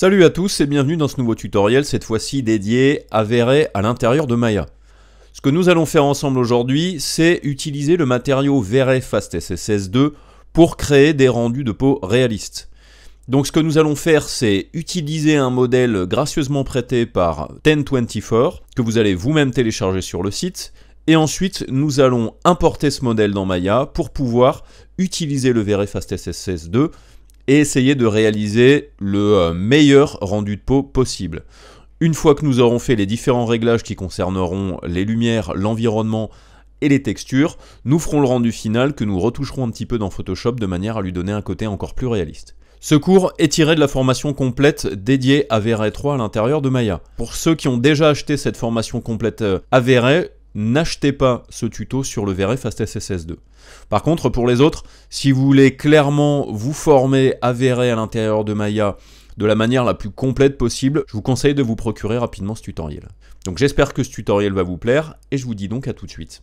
Salut à tous et bienvenue dans ce nouveau tutoriel, cette fois-ci dédié à verrer à l'intérieur de Maya. Ce que nous allons faire ensemble aujourd'hui, c'est utiliser le matériau verret Fast SSS2 pour créer des rendus de peau réalistes. Donc ce que nous allons faire, c'est utiliser un modèle gracieusement prêté par 1024, que vous allez vous-même télécharger sur le site, et ensuite, nous allons importer ce modèle dans Maya pour pouvoir utiliser le verret Fast SSS2 et essayer de réaliser le euh, meilleur rendu de peau possible. Une fois que nous aurons fait les différents réglages qui concerneront les lumières, l'environnement et les textures, nous ferons le rendu final que nous retoucherons un petit peu dans Photoshop de manière à lui donner un côté encore plus réaliste. Ce cours est tiré de la formation complète dédiée à VRay 3 à l'intérieur de Maya. Pour ceux qui ont déjà acheté cette formation complète euh, à VRay n'achetez pas ce tuto sur le VRF Fast SSS2. Par contre, pour les autres, si vous voulez clairement vous former à VRE à l'intérieur de Maya de la manière la plus complète possible, je vous conseille de vous procurer rapidement ce tutoriel. Donc j'espère que ce tutoriel va vous plaire et je vous dis donc à tout de suite.